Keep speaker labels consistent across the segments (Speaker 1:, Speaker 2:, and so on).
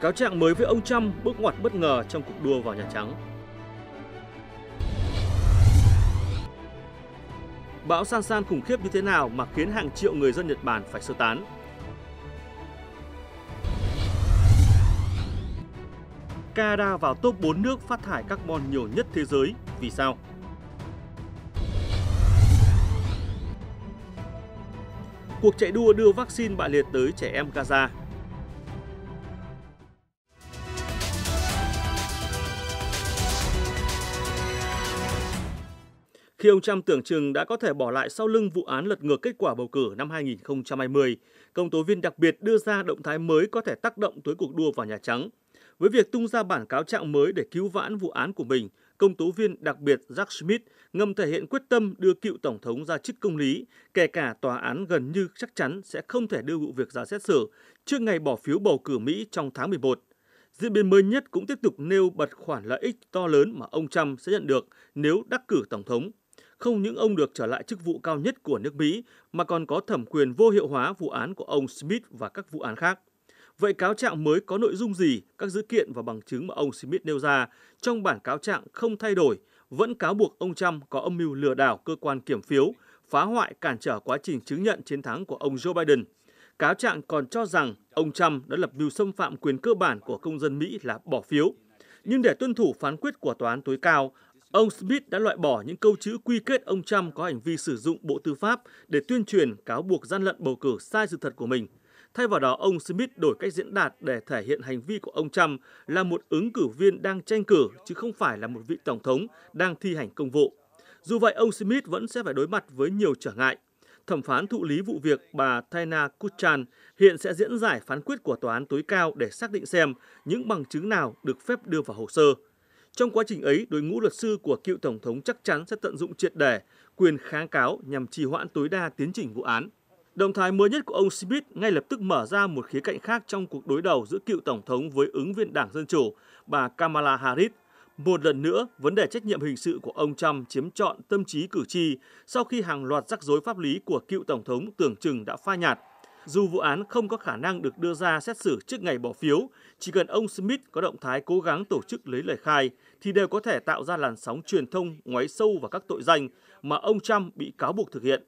Speaker 1: cáo trạng mới với ông Trump bước ngoặt bất ngờ trong cuộc đua vào Nhà Trắng. Bão San San khủng khiếp như thế nào mà khiến hàng triệu người dân Nhật Bản phải sơ tán? Canada vào top 4 nước phát thải carbon nhiều nhất thế giới, vì sao? Cuộc chạy đua đưa vaccine bại liệt tới trẻ em Gaza khi ông Trump tưởng chừng đã có thể bỏ lại sau lưng vụ án lật ngược kết quả bầu cử năm 2020, công tố viên đặc biệt đưa ra động thái mới có thể tác động tới cuộc đua vào Nhà Trắng. Với việc tung ra bản cáo trạng mới để cứu vãn vụ án của mình, công tố viên đặc biệt Jack Smith ngầm thể hiện quyết tâm đưa cựu tổng thống ra chức công lý, kể cả tòa án gần như chắc chắn sẽ không thể đưa vụ việc ra xét xử trước ngày bỏ phiếu bầu cử Mỹ trong tháng 11. Diễn biến mới nhất cũng tiếp tục nêu bật khoản lợi ích to lớn mà ông Trump sẽ nhận được nếu đắc cử tổng thống không những ông được trở lại chức vụ cao nhất của nước Mỹ mà còn có thẩm quyền vô hiệu hóa vụ án của ông Smith và các vụ án khác. Vậy cáo trạng mới có nội dung gì, các dữ kiện và bằng chứng mà ông Smith nêu ra trong bản cáo trạng không thay đổi, vẫn cáo buộc ông Trump có âm mưu lừa đảo cơ quan kiểm phiếu, phá hoại cản trở quá trình chứng nhận chiến thắng của ông Joe Biden. Cáo trạng còn cho rằng ông Trump đã lập mưu xâm phạm quyền cơ bản của công dân Mỹ là bỏ phiếu. Nhưng để tuân thủ phán quyết của tòa án tối cao, Ông Smith đã loại bỏ những câu chữ quy kết ông Trump có hành vi sử dụng Bộ Tư pháp để tuyên truyền cáo buộc gian lận bầu cử sai sự thật của mình. Thay vào đó, ông Smith đổi cách diễn đạt để thể hiện hành vi của ông Trump là một ứng cử viên đang tranh cử chứ không phải là một vị tổng thống đang thi hành công vụ. Dù vậy, ông Smith vẫn sẽ phải đối mặt với nhiều trở ngại. Thẩm phán thụ lý vụ việc bà Taina Kuchan hiện sẽ diễn giải phán quyết của tòa án tối cao để xác định xem những bằng chứng nào được phép đưa vào hồ sơ. Trong quá trình ấy, đội ngũ luật sư của cựu Tổng thống chắc chắn sẽ tận dụng triệt đề quyền kháng cáo nhằm trì hoãn tối đa tiến trình vụ án. Động thái mới nhất của ông Smith ngay lập tức mở ra một khía cạnh khác trong cuộc đối đầu giữa cựu Tổng thống với ứng viên Đảng Dân Chủ, bà Kamala Harris. Một lần nữa, vấn đề trách nhiệm hình sự của ông Trump chiếm trọn tâm trí cử tri sau khi hàng loạt rắc rối pháp lý của cựu Tổng thống tưởng chừng đã pha nhạt dù vụ án không có khả năng được đưa ra xét xử trước ngày bỏ phiếu, chỉ cần ông Smith có động thái cố gắng tổ chức lấy lời khai thì đều có thể tạo ra làn sóng truyền thông ngoáy sâu vào các tội danh mà ông Trump bị cáo buộc thực hiện.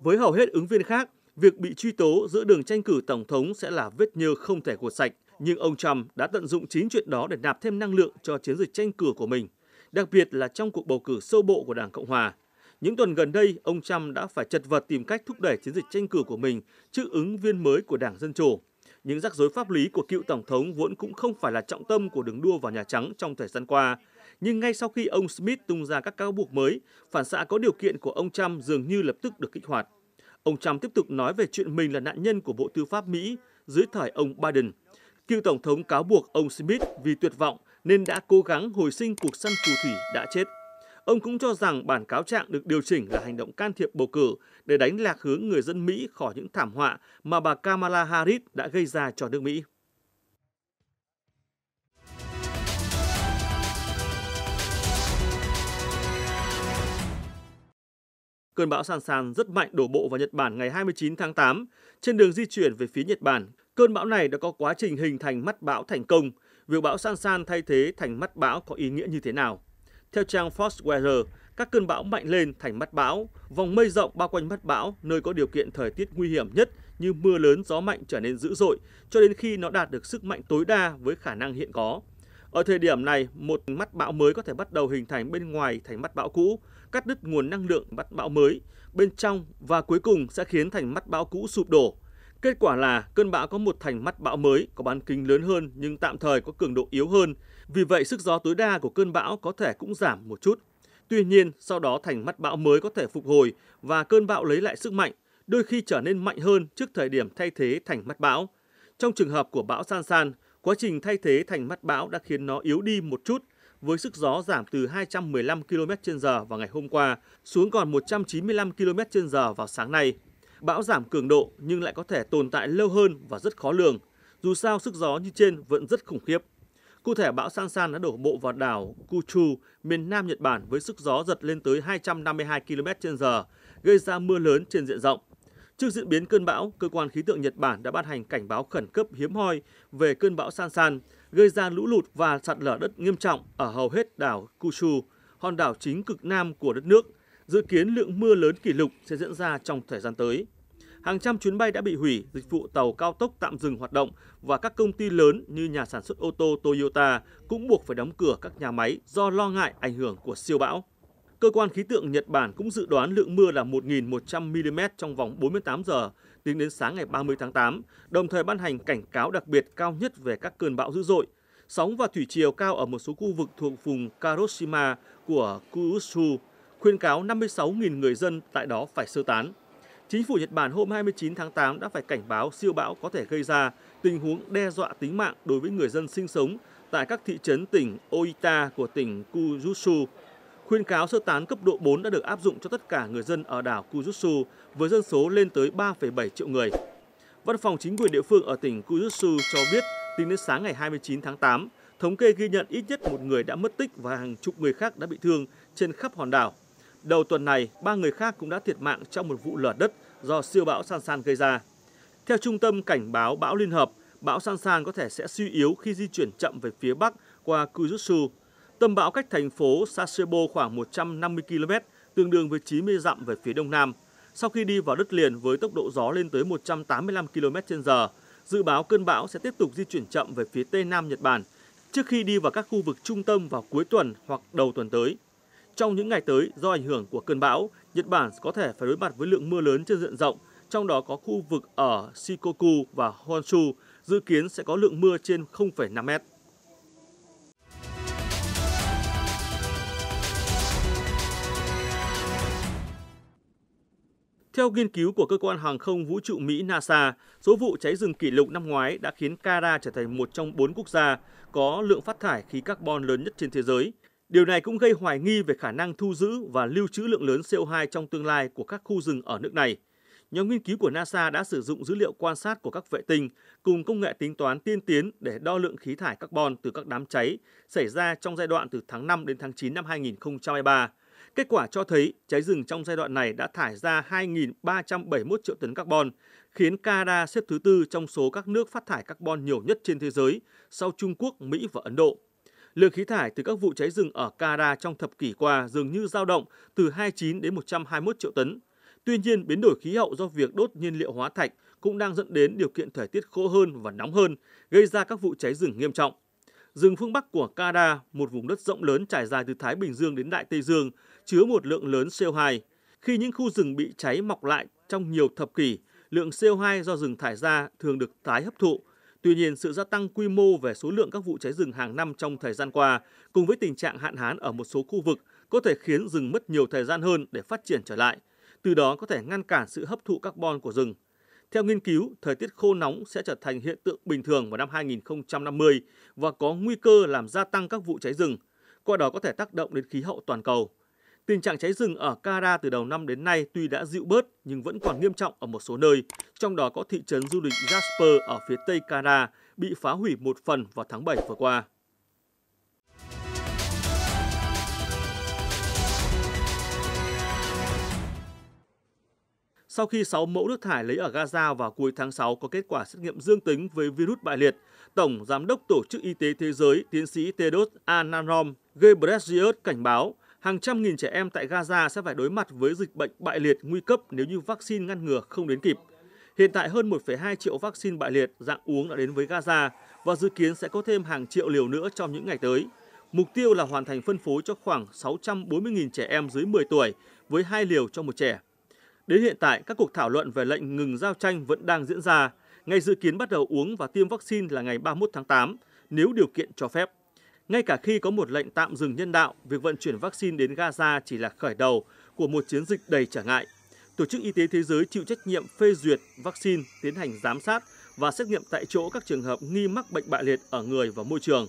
Speaker 1: Với hầu hết ứng viên khác, việc bị truy tố giữa đường tranh cử tổng thống sẽ là vết nhơ không thể của sạch, nhưng ông Trump đã tận dụng chính chuyện đó để nạp thêm năng lượng cho chiến dịch tranh cử của mình, đặc biệt là trong cuộc bầu cử sơ bộ của Đảng Cộng hòa. Những tuần gần đây, ông Trump đã phải chật vật tìm cách thúc đẩy chiến dịch tranh cử của mình trước ứng viên mới của Đảng Dân Chủ. Những rắc rối pháp lý của cựu Tổng thống vốn cũng không phải là trọng tâm của đường đua vào Nhà Trắng trong thời gian qua. Nhưng ngay sau khi ông Smith tung ra các cáo buộc mới, phản xạ có điều kiện của ông Trump dường như lập tức được kích hoạt. Ông Trump tiếp tục nói về chuyện mình là nạn nhân của Bộ Tư pháp Mỹ dưới thời ông Biden. Cựu Tổng thống cáo buộc ông Smith vì tuyệt vọng nên đã cố gắng hồi sinh cuộc săn phù thủy đã chết. Ông cũng cho rằng bản cáo trạng được điều chỉnh là hành động can thiệp bầu cử để đánh lạc hướng người dân Mỹ khỏi những thảm họa mà bà Kamala Harris đã gây ra cho nước Mỹ. Cơn bão San San rất mạnh đổ bộ vào Nhật Bản ngày 29 tháng 8. Trên đường di chuyển về phía Nhật Bản, cơn bão này đã có quá trình hình thành mắt bão thành công. Việc bão San San thay thế thành mắt bão có ý nghĩa như thế nào? Theo trang Fox Weather, các cơn bão mạnh lên thành mắt bão, vòng mây rộng bao quanh mắt bão nơi có điều kiện thời tiết nguy hiểm nhất như mưa lớn, gió mạnh trở nên dữ dội cho đến khi nó đạt được sức mạnh tối đa với khả năng hiện có. Ở thời điểm này, một mắt bão mới có thể bắt đầu hình thành bên ngoài thành mắt bão cũ, cắt đứt nguồn năng lượng mắt bão mới bên trong và cuối cùng sẽ khiến thành mắt bão cũ sụp đổ Kết quả là cơn bão có một thành mắt bão mới có bán kính lớn hơn nhưng tạm thời có cường độ yếu hơn, vì vậy sức gió tối đa của cơn bão có thể cũng giảm một chút. Tuy nhiên, sau đó thành mắt bão mới có thể phục hồi và cơn bão lấy lại sức mạnh, đôi khi trở nên mạnh hơn trước thời điểm thay thế thành mắt bão. Trong trường hợp của bão San San, quá trình thay thế thành mắt bão đã khiến nó yếu đi một chút với sức gió giảm từ 215 km/h vào ngày hôm qua xuống còn 195 km/h vào sáng nay. Bão giảm cường độ nhưng lại có thể tồn tại lâu hơn và rất khó lường. Dù sao sức gió như trên vẫn rất khủng khiếp. Cụ thể bão San San đã đổ bộ vào đảo Kuchu, miền nam Nhật Bản với sức gió giật lên tới 252 km/h, gây ra mưa lớn trên diện rộng. Trước diễn biến cơn bão, cơ quan khí tượng Nhật Bản đã ban hành cảnh báo khẩn cấp hiếm hoi về cơn bão San San gây ra lũ lụt và sạt lở đất nghiêm trọng ở hầu hết đảo Kuchu, hòn đảo chính cực nam của đất nước – dự kiến lượng mưa lớn kỷ lục sẽ diễn ra trong thời gian tới. Hàng trăm chuyến bay đã bị hủy, dịch vụ tàu cao tốc tạm dừng hoạt động và các công ty lớn như nhà sản xuất ô tô Toyota cũng buộc phải đóng cửa các nhà máy do lo ngại ảnh hưởng của siêu bão. Cơ quan khí tượng Nhật Bản cũng dự đoán lượng mưa là 1.100 mm trong vòng 48 giờ, tính đến sáng ngày 30 tháng 8, đồng thời ban hành cảnh cáo đặc biệt cao nhất về các cơn bão dữ dội. Sóng và thủy chiều cao ở một số khu vực thuộc vùng Karoshima của Kyushu khuyên cáo 56.000 người dân tại đó phải sơ tán. Chính phủ Nhật Bản hôm 29 tháng 8 đã phải cảnh báo siêu bão có thể gây ra tình huống đe dọa tính mạng đối với người dân sinh sống tại các thị trấn tỉnh Oita của tỉnh Kyushu. Khuyên cáo sơ tán cấp độ 4 đã được áp dụng cho tất cả người dân ở đảo Kyushu với dân số lên tới 3,7 triệu người. Văn phòng chính quyền địa phương ở tỉnh Kyushu cho biết tính đến sáng ngày 29 tháng 8, thống kê ghi nhận ít nhất một người đã mất tích và hàng chục người khác đã bị thương trên khắp hòn đảo. Đầu tuần này, ba người khác cũng đã thiệt mạng trong một vụ lở đất do siêu bão San San gây ra. Theo Trung tâm Cảnh báo Bão Liên Hợp, bão San San có thể sẽ suy yếu khi di chuyển chậm về phía Bắc qua Kujutsu. Tâm bão cách thành phố Sasebo khoảng 150 km, tương đương với 90 dặm về phía Đông Nam. Sau khi đi vào đất liền với tốc độ gió lên tới 185 km h dự báo cơn bão sẽ tiếp tục di chuyển chậm về phía Tây Nam Nhật Bản trước khi đi vào các khu vực trung tâm vào cuối tuần hoặc đầu tuần tới. Trong những ngày tới, do ảnh hưởng của cơn bão, Nhật Bản có thể phải đối mặt với lượng mưa lớn trên diện rộng, trong đó có khu vực ở Shikoku và Honshu, dự kiến sẽ có lượng mưa trên 0,5 mét. Theo nghiên cứu của cơ quan hàng không vũ trụ Mỹ NASA, số vụ cháy rừng kỷ lục năm ngoái đã khiến Canada trở thành một trong bốn quốc gia có lượng phát thải khí carbon lớn nhất trên thế giới. Điều này cũng gây hoài nghi về khả năng thu giữ và lưu trữ lượng lớn CO2 trong tương lai của các khu rừng ở nước này. Nhóm nghiên cứu của NASA đã sử dụng dữ liệu quan sát của các vệ tinh cùng công nghệ tính toán tiên tiến để đo lượng khí thải carbon từ các đám cháy xảy ra trong giai đoạn từ tháng 5 đến tháng 9 năm 2023. Kết quả cho thấy cháy rừng trong giai đoạn này đã thải ra 2.371 triệu tấn carbon, khiến Canada xếp thứ tư trong số các nước phát thải carbon nhiều nhất trên thế giới, sau Trung Quốc, Mỹ và Ấn Độ. Lượng khí thải từ các vụ cháy rừng ở Canada trong thập kỷ qua dường như dao động từ 29 đến 121 triệu tấn. Tuy nhiên, biến đổi khí hậu do việc đốt nhiên liệu hóa thạch cũng đang dẫn đến điều kiện thời tiết khô hơn và nóng hơn, gây ra các vụ cháy rừng nghiêm trọng. Rừng phương Bắc của Canada, một vùng đất rộng lớn trải dài từ Thái Bình Dương đến Đại Tây Dương, chứa một lượng lớn CO2. Khi những khu rừng bị cháy mọc lại trong nhiều thập kỷ, lượng CO2 do rừng thải ra thường được tái hấp thụ, Tuy nhiên, sự gia tăng quy mô về số lượng các vụ cháy rừng hàng năm trong thời gian qua, cùng với tình trạng hạn hán ở một số khu vực, có thể khiến rừng mất nhiều thời gian hơn để phát triển trở lại, từ đó có thể ngăn cản sự hấp thụ carbon của rừng. Theo nghiên cứu, thời tiết khô nóng sẽ trở thành hiện tượng bình thường vào năm 2050 và có nguy cơ làm gia tăng các vụ cháy rừng, qua đó có thể tác động đến khí hậu toàn cầu. Tình trạng cháy rừng ở Canada từ đầu năm đến nay tuy đã dịu bớt nhưng vẫn còn nghiêm trọng ở một số nơi, trong đó có thị trấn du lịch Jasper ở phía tây Canada bị phá hủy một phần vào tháng 7 vừa qua. sau khi 6 mẫu nước thải lấy ở Gaza vào cuối tháng 6 có kết quả xét nghiệm dương tính với virus bại liệt. Tổng Giám đốc Tổ chức Y tế Thế giới, tiến sĩ Tedros Adhanom Ghebreyesus cảnh báo hàng trăm nghìn trẻ em tại Gaza sẽ phải đối mặt với dịch bệnh bại liệt nguy cấp nếu như vaccine ngăn ngừa không đến kịp. Hiện tại hơn 1,2 triệu vaccine bại liệt dạng uống đã đến với Gaza và dự kiến sẽ có thêm hàng triệu liều nữa trong những ngày tới. Mục tiêu là hoàn thành phân phối cho khoảng 640.000 trẻ em dưới 10 tuổi với hai liều cho một trẻ. Đến hiện tại, các cuộc thảo luận về lệnh ngừng giao tranh vẫn đang diễn ra. Ngày dự kiến bắt đầu uống và tiêm vaccine là ngày 31 tháng 8, nếu điều kiện cho phép. Ngay cả khi có một lệnh tạm dừng nhân đạo, việc vận chuyển vaccine đến Gaza chỉ là khởi đầu của một chiến dịch đầy trở ngại. Tổ chức Y tế Thế giới chịu trách nhiệm phê duyệt vaccine, tiến hành giám sát và xét nghiệm tại chỗ các trường hợp nghi mắc bệnh bại liệt ở người và môi trường.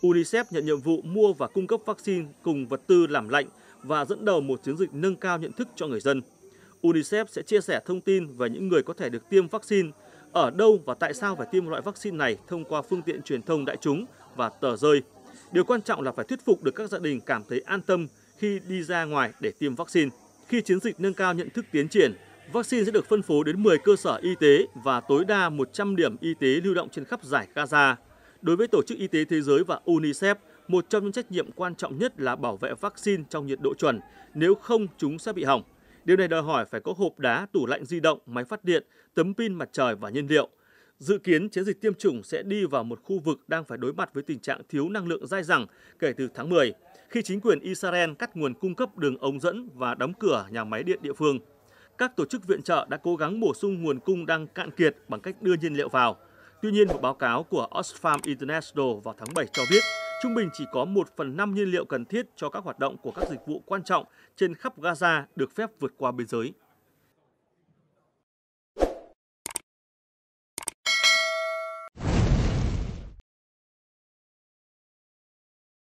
Speaker 1: UNICEF nhận nhiệm vụ mua và cung cấp vaccine cùng vật tư làm lạnh và dẫn đầu một chiến dịch nâng cao nhận thức cho người dân. UNICEF sẽ chia sẻ thông tin về những người có thể được tiêm vaccine, ở đâu và tại sao phải tiêm loại vaccine này thông qua phương tiện truyền thông đại chúng và tờ rơi Điều quan trọng là phải thuyết phục được các gia đình cảm thấy an tâm khi đi ra ngoài để tiêm vaccine. Khi chiến dịch nâng cao nhận thức tiến triển, vaccine sẽ được phân phối đến 10 cơ sở y tế và tối đa 100 điểm y tế lưu động trên khắp giải Gaza. Đối với Tổ chức Y tế Thế giới và UNICEF, một trong những trách nhiệm quan trọng nhất là bảo vệ vaccine trong nhiệt độ chuẩn, nếu không chúng sẽ bị hỏng. Điều này đòi hỏi phải có hộp đá, tủ lạnh di động, máy phát điện, tấm pin mặt trời và nhiên liệu – Dự kiến chiến dịch tiêm chủng sẽ đi vào một khu vực đang phải đối mặt với tình trạng thiếu năng lượng dai dẳng kể từ tháng 10, khi chính quyền Israel cắt nguồn cung cấp đường ống dẫn và đóng cửa nhà máy điện địa phương. Các tổ chức viện trợ đã cố gắng bổ sung nguồn cung đang cạn kiệt bằng cách đưa nhiên liệu vào. Tuy nhiên, một báo cáo của Oxfam International vào tháng 7 cho biết, trung bình chỉ có 1 phần 5 nhiên liệu cần thiết cho các hoạt động của các dịch vụ quan trọng trên khắp Gaza được phép vượt qua biên giới.